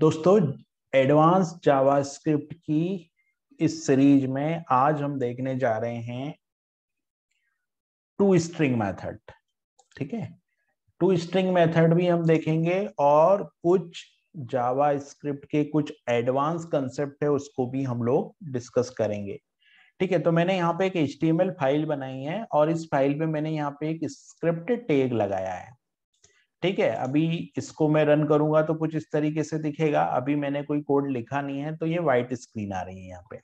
दोस्तों advance JavaScript की इस सीरीज में आज हम देखने जा रहे हैं टू स्ट्रिंग मेथड ठीक है टू स्ट्रिंग मेथड भी हम देखेंगे और कुछ जावा स्क्रिप्ट के कुछ एडवांस कंसेप्ट है उसको भी हम लोग डिस्कस करेंगे ठीक है तो मैंने यहाँ पे एक एच फाइल बनाई है और इस फाइल पे मैंने यहाँ पे एक स्क्रिप्ट टेग लगाया है ठीक है अभी इसको मैं रन करूंगा तो कुछ इस तरीके से दिखेगा अभी मैंने कोई कोड लिखा नहीं है तो ये व्हाइट स्क्रीन आ रही है यहाँ पे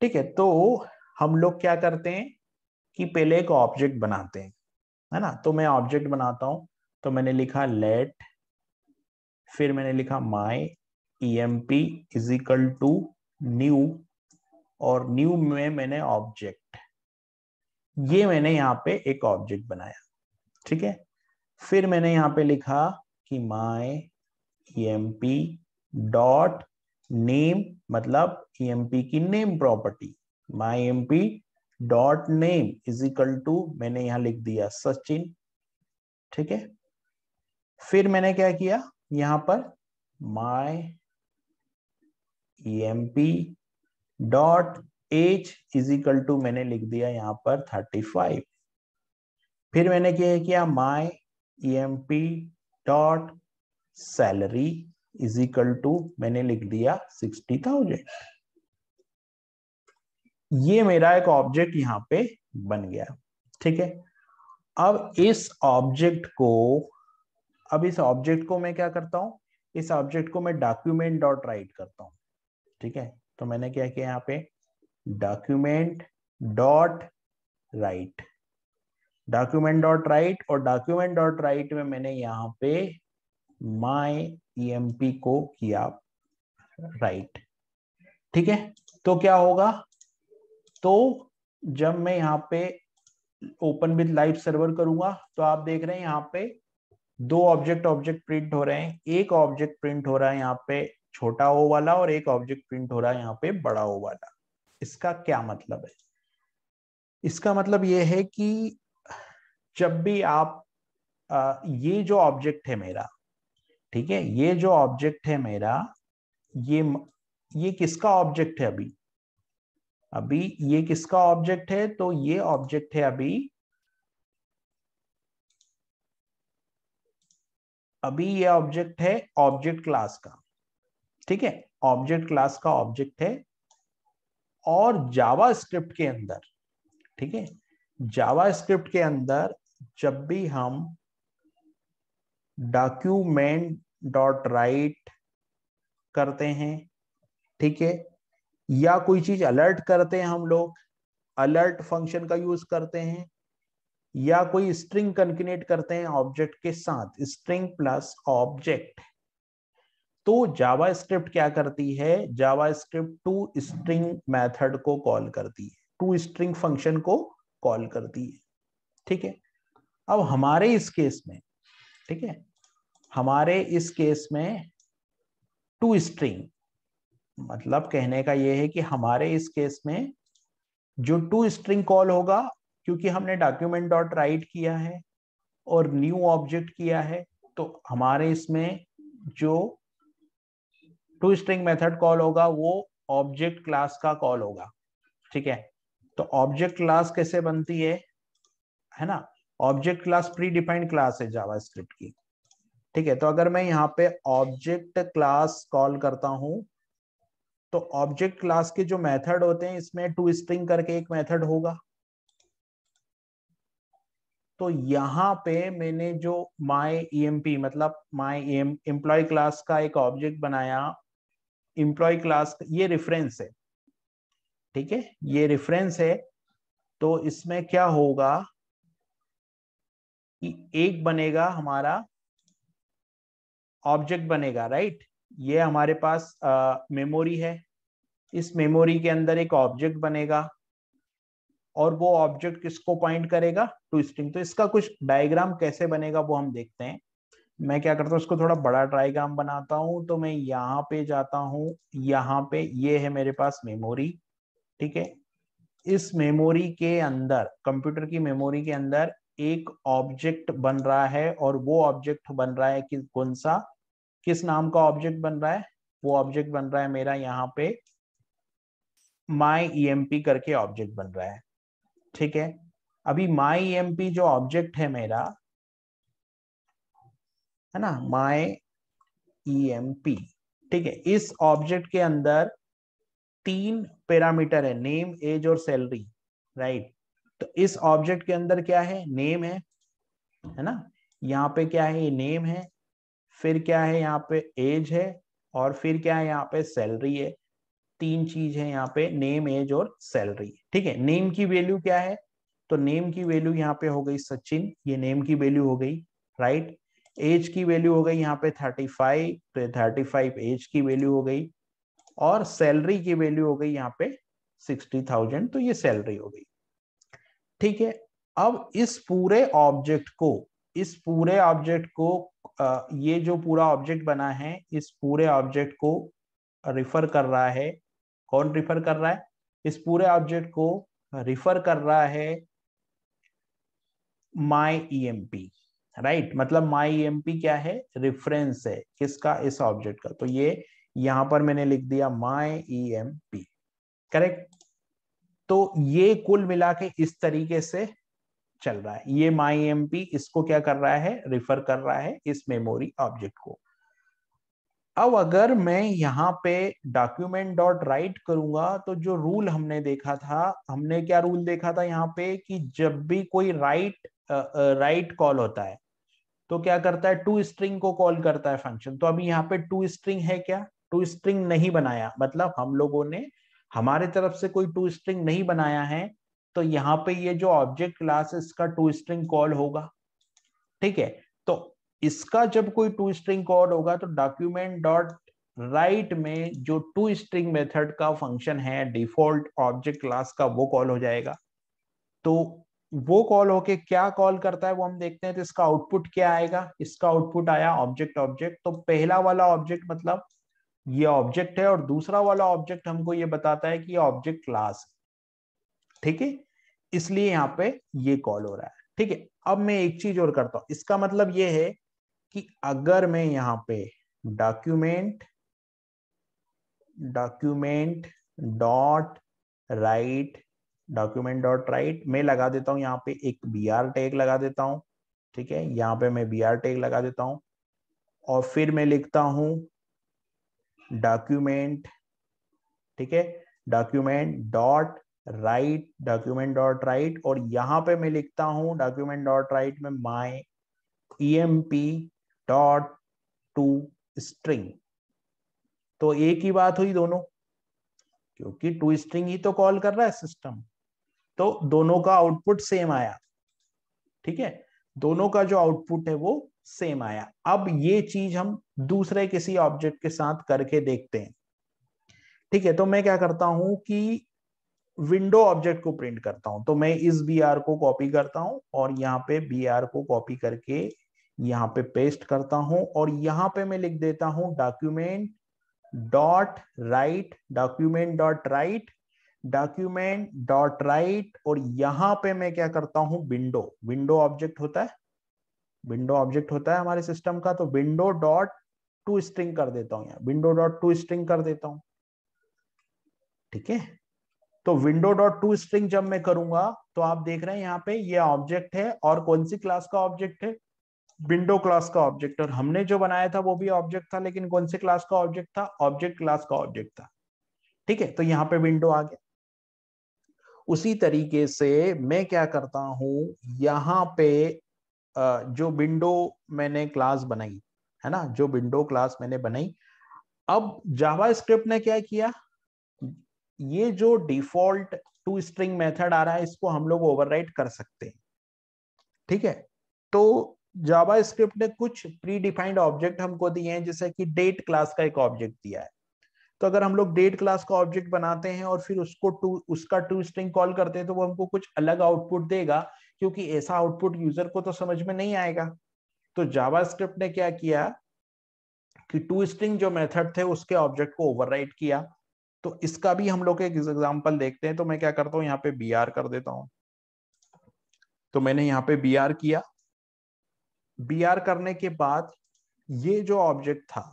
ठीक है तो हम लोग क्या करते हैं कि पहले एक ऑब्जेक्ट बनाते हैं है ना तो मैं ऑब्जेक्ट बनाता हूं तो मैंने लिखा लेट फिर मैंने लिखा my E M P is equal to new और न्यू में मैंने ऑब्जेक्ट ये मैंने यहाँ पे एक ऑब्जेक्ट बनाया ठीक है फिर मैंने यहां पे लिखा कि my M P dot name मतलब एम e की name property my M P dot name is equal to मैंने यहां लिख दिया सचिन ठीक है फिर मैंने क्या किया यहां पर my M P dot H is equal to मैंने लिख दिया यहां पर थर्टी फाइव फिर मैंने क्या किया my emp dot salary is equal to मैंने लिख दिया सिक्सटी थाउजेंड ये मेरा एक ऑब्जेक्ट यहाँ पे बन गया ठीक है अब इस ऑब्जेक्ट को अब इस ऑब्जेक्ट को मैं क्या करता हूं इस ऑब्जेक्ट को मैं डॉक्यूमेंट डॉट राइट करता हूं ठीक है तो मैंने क्या किया यहाँ पे document dot write document dot write और डॉक्यूमेंट डॉट राइट में मैंने यहाँ पे माई ई e को किया राइट ठीक है तो क्या होगा तो जब मैं यहाँ पे ओपन विद लाइव सर्वर करूंगा तो आप देख रहे हैं यहाँ पे दो ऑब्जेक्ट ऑब्जेक्ट प्रिंट हो रहे हैं एक ऑब्जेक्ट प्रिंट हो रहा है यहाँ पे छोटा ओ वाला और एक ऑब्जेक्ट प्रिंट हो रहा है यहाँ पे बड़ा ओ वाला इसका क्या मतलब है इसका मतलब यह है कि जब भी आप आ, ये जो ऑब्जेक्ट है मेरा ठीक है ये जो ऑब्जेक्ट है मेरा ये ये किसका ऑब्जेक्ट है अभी अभी ये किसका ऑब्जेक्ट है तो ये ऑब्जेक्ट है अभी अभी ये ऑब्जेक्ट है ऑब्जेक्ट क्लास का ठीक है ऑब्जेक्ट क्लास का ऑब्जेक्ट है और जावा स्क्रिप्ट के अंदर ठीक है जावास्क्रिप्ट के अंदर जब भी हम डॉक्यूमेंट डॉट राइट करते हैं ठीक है या कोई चीज अलर्ट करते हैं हम लोग अलर्ट फंक्शन का यूज करते हैं या कोई स्ट्रिंग कंकनेट करते हैं ऑब्जेक्ट के साथ स्ट्रिंग प्लस ऑब्जेक्ट तो जावास्क्रिप्ट क्या करती है जावास्क्रिप्ट टू स्ट्रिंग मेथड को कॉल करती है टू स्ट्रिंग फंक्शन को कॉल कर दी है ठीक है अब हमारे इस केस में ठीक है हमारे इस केस में टू स्ट्रिंग मतलब कहने का यह है कि हमारे इस केस में जो टू स्ट्रिंग कॉल होगा क्योंकि हमने डॉक्यूमेंट डॉट राइट किया है और न्यू ऑब्जेक्ट किया है तो हमारे इसमें जो टू स्ट्रिंग मेथड कॉल होगा वो ऑब्जेक्ट क्लास का कॉल होगा ठीक है तो ऑब्जेक्ट क्लास कैसे बनती है है ना object class predefined class है जावास्क्रिप्ट की ठीक है तो अगर मैं यहाँ पे ऑब्जेक्ट क्लास कॉल करता हूं तो ऑब्जेक्ट क्लास के जो मेथड होते हैं इसमें टू स्ट्रिंग करके एक मेथड होगा तो यहां पे मैंने जो माय ई मतलब माई एम एम्प्लॉय क्लास का एक ऑब्जेक्ट बनाया एम्प्लॉय क्लास ये रेफरेंस है ठीक है ये रेफरेंस है तो इसमें क्या होगा कि एक बनेगा हमारा ऑब्जेक्ट बनेगा राइट ये हमारे पास मेमोरी है इस मेमोरी के अंदर एक ऑब्जेक्ट बनेगा और वो ऑब्जेक्ट किसको पॉइंट करेगा टू स्ट्रिंग तो इसका कुछ डायग्राम कैसे बनेगा वो हम देखते हैं मैं क्या करता हूँ इसको थोड़ा बड़ा डायग्राम बनाता हूँ तो मैं यहाँ पे जाता हूँ यहाँ पे ये है मेरे पास मेमोरी ठीक है इस मेमोरी के अंदर कंप्यूटर की मेमोरी के अंदर एक ऑब्जेक्ट बन रहा है और वो ऑब्जेक्ट बन रहा है कि कौन सा किस नाम का ऑब्जेक्ट बन रहा है वो ऑब्जेक्ट बन रहा है मेरा यहाँ पे माई ई e करके ऑब्जेक्ट बन रहा है ठीक है अभी माई ई e जो ऑब्जेक्ट है मेरा है ना माई ई e ठीक है इस ऑब्जेक्ट के अंदर तीन पैरामीटर है नेम एज और सैलरी राइट तो इस ऑब्जेक्ट के अंदर क्या है नेम है है ना यहाँ पे क्या है ये नेम है फिर क्या है यहाँ पे एज है और फिर क्या है यहाँ पे सैलरी है तीन चीज है यहाँ पे नेम एज और सैलरी ठीक है नेम की वैल्यू क्या है तो नेम की वैल्यू यहाँ पे हो गई सचिन ये नेम की वैल्यू हो गई राइट एज की वैल्यू हो गई यहाँ पे थर्टी फाइव तो थर्टी फाइव एज की वैल्यू हो गई और सैलरी की वैल्यू हो गई यहाँ पे सिक्सटी थाउजेंड तो ये सैलरी हो गई ठीक है अब इस पूरे ऑब्जेक्ट को इस पूरे ऑब्जेक्ट को ये जो पूरा ऑब्जेक्ट बना है इस पूरे ऑब्जेक्ट को रिफर कर रहा है कौन रिफर कर रहा है इस पूरे ऑब्जेक्ट को रिफर कर रहा है my E M P right मतलब माई ई एम पी क्या है रिफरेंस है किसका इस ऑब्जेक्ट का तो ये यहां पर मैंने लिख दिया my E M P correct तो ये कुल मिला के इस तरीके से चल रहा है ये माई एम पी इसको क्या कर रहा है रिफर कर रहा है इस मेमोरी ऑब्जेक्ट को अब अगर मैं यहाँ पे डॉक्यूमेंट डॉट राइट करूंगा तो जो रूल हमने देखा था हमने क्या रूल देखा था यहाँ पे कि जब भी कोई राइट राइट कॉल होता है तो क्या करता है टू स्ट्रिंग को कॉल करता है फंक्शन तो अभी यहाँ पे टू स्ट्रिंग है क्या टू स्ट्रिंग नहीं बनाया मतलब हम लोगों ने हमारे तरफ से कोई टू स्ट्रिंग नहीं बनाया है तो यहाँ पे ये जो ऑब्जेक्ट क्लास है इसका टू स्ट्रिंग कॉल होगा ठीक है तो इसका जब कोई टू स्ट्रिंग कॉल होगा तो डॉक्यूमेंट डॉट राइट में जो टू स्ट्रिंग मेथड का फंक्शन है डिफॉल्ट ऑब्जेक्ट क्लास का वो कॉल हो जाएगा तो वो कॉल होके क्या कॉल करता है वो हम देखते हैं तो इसका आउटपुट क्या आएगा इसका आउटपुट आया ऑब्जेक्ट ऑब्जेक्ट तो पहला वाला ऑब्जेक्ट मतलब ये ऑब्जेक्ट है और दूसरा वाला ऑब्जेक्ट हमको ये बताता है कि ये ऑब्जेक्ट क्लास ठीक है इसलिए यहाँ पे ये कॉल हो रहा है ठीक है अब मैं एक चीज और करता हूं इसका मतलब ये है कि अगर मैं यहाँ पे document document dot write document dot write मैं लगा देता हूं यहाँ पे एक बी आर टैग लगा देता हूं ठीक है यहाँ पे मैं बी आर टैग लगा देता हूं और फिर मैं लिखता हूं डॉक्यूमेंट ठीक है document dot write document dot write और यहां पे मैं लिखता हूं डॉक्यूमेंट डॉट राइट में my E M P dot to string तो एक ही बात हुई दोनों क्योंकि टू स्ट्रिंग ही तो कॉल कर रहा है सिस्टम तो दोनों का आउटपुट सेम आया ठीक है दोनों का जो आउटपुट है वो सेम आया अब ये चीज हम दूसरे किसी ऑब्जेक्ट के साथ करके देखते हैं ठीक है तो मैं क्या करता हूं कि विंडो ऑब्जेक्ट को प्रिंट करता हूं तो मैं इस बी आर को कॉपी करता हूं और यहां पे बी आर को कॉपी करके यहां पे पेस्ट करता हूं और यहां पे मैं लिख देता हूं document dot write document dot write document dot write और यहां पे मैं क्या करता हूं विंडो विंडो ऑब्जेक्ट होता है विंडो ऑब्जेक्ट होता है हमारे सिस्टम का तो विंडो डॉट टू स्ट्रिंग कर देता हूं यहाँ विंडो डॉट टू स्ट्रिंग कर देता हूं ठीक है तो विंडो डॉट टू स्ट्रिंग जब मैं करूंगा तो आप देख रहे हैं यहाँ पे ये यह ऑब्जेक्ट है और कौन सी क्लास का ऑब्जेक्ट है विंडो क्लास का ऑब्जेक्ट और हमने जो बनाया था वो भी ऑब्जेक्ट था लेकिन कौन से क्लास का ऑब्जेक्ट था ऑब्जेक्ट क्लास का ऑब्जेक्ट था ठीक है तो यहाँ पे विंडो आ गया उसी तरीके से मैं क्या करता हूं यहाँ पे जो विंडो मैंने क्लास बनाई है ना जो विंडो क्लास मैंने बनाई अब जावास्क्रिप्ट ने क्या किया ये जो डिफॉल्ट टू स्ट्रिंग मेथड आ रहा है इसको हम लोग ओवरराइट कर सकते हैं ठीक है तो जावास्क्रिप्ट ने कुछ प्री डिफाइंड ऑब्जेक्ट हमको दिए हैं जैसे कि डेट क्लास का एक ऑब्जेक्ट दिया है तो अगर हम लोग डेट क्लास का ऑब्जेक्ट बनाते हैं और फिर उसको टू उसका टू स्ट्रिंग कॉल करते हैं तो वो हमको कुछ अलग आउटपुट देगा क्योंकि ऐसा आउटपुट यूजर को तो समझ में नहीं आएगा तो जावास्क्रिप्ट ने क्या किया कि टू स्ट्रिंग जो मेथड थे उसके ऑब्जेक्ट को ओवरराइड किया तो इसका भी हम लोग एक एग्जाम्पल देखते हैं तो मैं क्या करता हूं यहाँ पे बी आर कर देता हूं तो मैंने यहाँ पे बी आर किया बी आर करने के बाद ये जो ऑब्जेक्ट था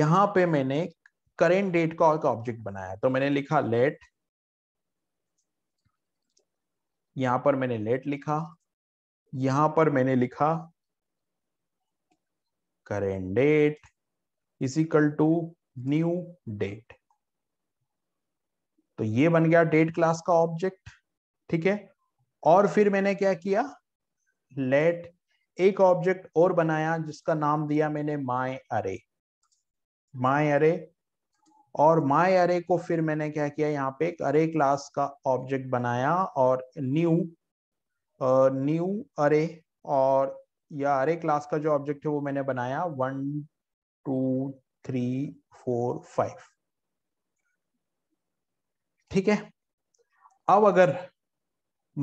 यहां पे मैंने करेंट डेट का एक ऑब्जेक्ट बनाया तो मैंने लिखा लेट यहां पर मैंने लेट लिखा यहां पर मैंने लिखा current date is equal to new date तो ये बन गया डेट क्लास का ऑब्जेक्ट ठीक है और फिर मैंने क्या किया लेट एक ऑब्जेक्ट और बनाया जिसका नाम दिया मैंने माय अरे माय अरे और माई अरे को फिर मैंने क्या किया यहाँ पे एक अरे क्लास का ऑब्जेक्ट बनाया और न्यू न्यू अरे और या अरे क्लास का जो ऑब्जेक्ट है वो मैंने बनाया one two three four five ठीक है अब अगर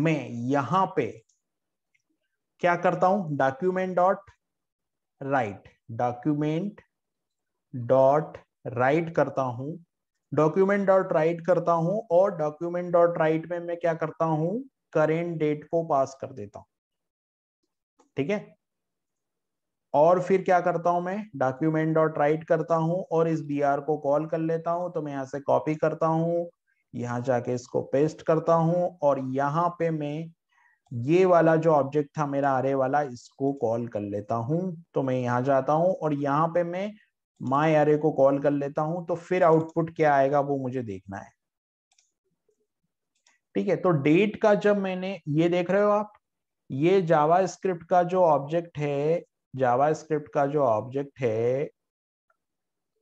मैं यहां पे क्या करता हूं document dot write document dot write करता हूं डॉक्यूमेंट डॉट राइट करता हूं और डॉक्यूमेंट डॉट राइट में मैं क्या करता हूं करेंट डेट को पास कर देता हूं ठीक है और फिर क्या करता हूं मैं डॉक्यूमेंट डॉट राइट करता हूं और इस बी आर को कॉल कर लेता हूं तो मैं यहां से कॉपी करता हूं यहां जाके इसको पेस्ट करता हूं और यहां पे मैं ये वाला जो ऑब्जेक्ट था मेरा आरे वाला इसको कॉल कर लेता हूं तो मैं यहां जाता हूं और यहां पे मैं माई एरे को कॉल कर लेता हूं तो फिर आउटपुट क्या आएगा वो मुझे देखना है ठीक है तो डेट का जब मैंने ये देख रहे हो आप ये जावा स्क्रिप्ट का जो ऑब्जेक्ट है जावा स्क्रिप्ट का जो ऑब्जेक्ट है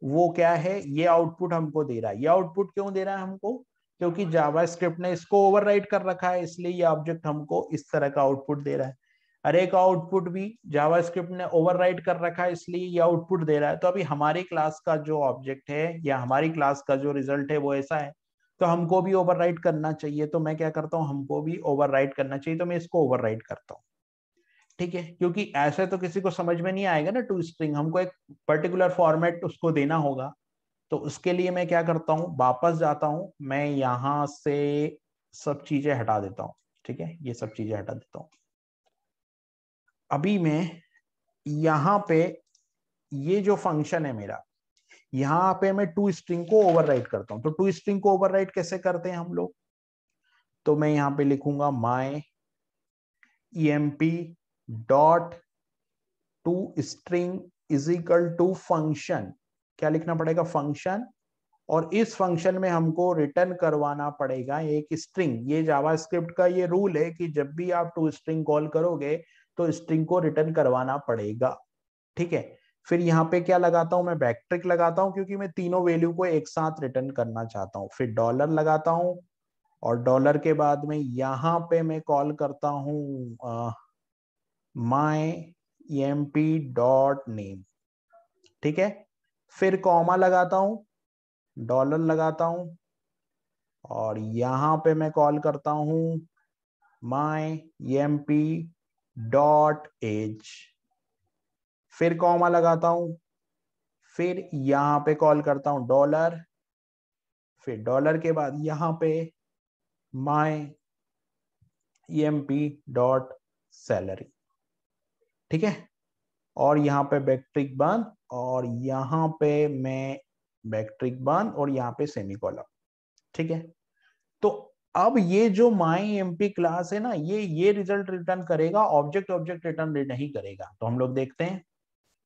वो क्या है ये आउटपुट हमको दे रहा है ये आउटपुट क्यों दे रहा है हमको क्योंकि जावा स्क्रिप्ट ने इसको ओवरराइट कर रखा है इसलिए ये ऑब्जेक्ट हमको इस तरह का आउटपुट दे रहा है अरे का आउटपुट भी जावास्क्रिप्ट ने ओवरराइट कर रखा है इसलिए ये आउटपुट दे रहा है तो अभी हमारी क्लास का जो ऑब्जेक्ट है या हमारी क्लास का जो रिजल्ट है वो ऐसा है तो हमको भी ओवरराइट करना चाहिए तो मैं क्या करता हूँ हमको भी ओवरराइट करना चाहिए तो मैं इसको ओवरराइट करता हूँ ठीक है क्योंकि ऐसे तो किसी को समझ में नहीं आएगा ना टू स्ट्रिंग हमको एक पर्टिकुलर फॉर्मेट उसको देना होगा तो उसके लिए मैं क्या करता हूँ वापस जाता हूँ मैं यहाँ से सब चीजें हटा देता हूँ ठीक है ये सब चीजें हटा देता हूँ अभी मैं यहां पे ये जो फंक्शन है मेरा यहां पे मैं टू स्ट्रिंग को ओवरराइट करता हूं तो टू स्ट्रिंग को ओवरराइट कैसे करते हैं हम लोग तो मैं यहां पे लिखूंगा my E dot to string is equal to function क्या लिखना पड़ेगा फंक्शन और इस फंक्शन में हमको रिटर्न करवाना पड़ेगा एक स्ट्रिंग ये जावास्क्रिप्ट का ये रूल है कि जब भी आप टू स्ट्रिंग कॉल करोगे तो स्ट्रिंग को रिटर्न करवाना पड़ेगा ठीक है फिर यहाँ पे क्या लगाता हूं मैं बैकट्रिक लगाता हूँ क्योंकि मैं तीनों वैल्यू को एक साथ रिटर्न करना चाहता हूँ फिर डॉलर लगाता हूँ और डॉलर के बाद में यहाँ पे मैं कॉल करता हूं my M P dot name ठीक है फिर कॉमा लगाता हूं डॉलर लगाता हूं और यहाँ पे मैं कॉल करता हूं my M P dot age फिर कॉमा लगाता हूं फिर यहां पे कॉल करता हूं डॉलर फिर डॉलर के बाद यहां पे my M P dot salary ठीक है और यहां पे बैक्ट्रिक बन और यहां पे मैं बैक्ट्रिक बन और यहां पे सेमी कॉलम ठीक है अब ये जो माई एम पी क्लास है ना ये ये रिजल्ट रिटर्न करेगा ऑब्जेक्ट ऑब्जेक्ट रिटर्न नहीं करेगा तो हम लोग देखते हैं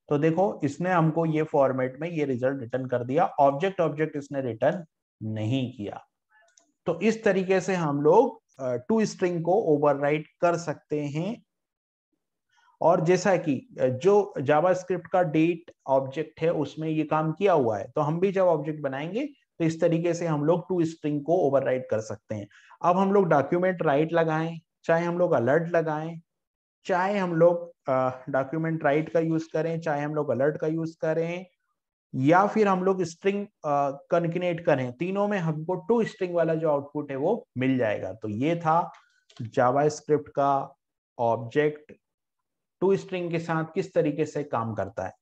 तो देखो इसने हमको ये फॉर्मेट में ये रिजल्ट रिटर्न कर दिया ऑब्जेक्ट ऑब्जेक्ट इसने रिटर्न नहीं किया तो इस तरीके से हम लोग टू स्ट्रिंग को ओवरराइट कर सकते हैं और जैसा कि जो जावास्क्रिप्ट का डेट ऑब्जेक्ट है उसमें ये काम किया हुआ है तो हम भी जब ऑब्जेक्ट बनाएंगे तो इस तरीके से हम लोग टू स्ट्रिंग को ओवरराइड कर सकते हैं अब हम लोग डॉक्यूमेंट राइट लगाएं चाहे हम लोग अलर्ट लगाएं चाहे हम लोग डॉक्यूमेंट राइट का यूज करें चाहे हम लोग अलर्ट का यूज करें या फिर हम लोग स्ट्रिंग कनकनेट करें तीनों में हमको टू स्ट्रिंग वाला जो आउटपुट है वो मिल जाएगा तो ये था जावास्क्रिप्ट का ऑब्जेक्ट टू स्ट्रिंग के साथ किस तरीके से काम करता है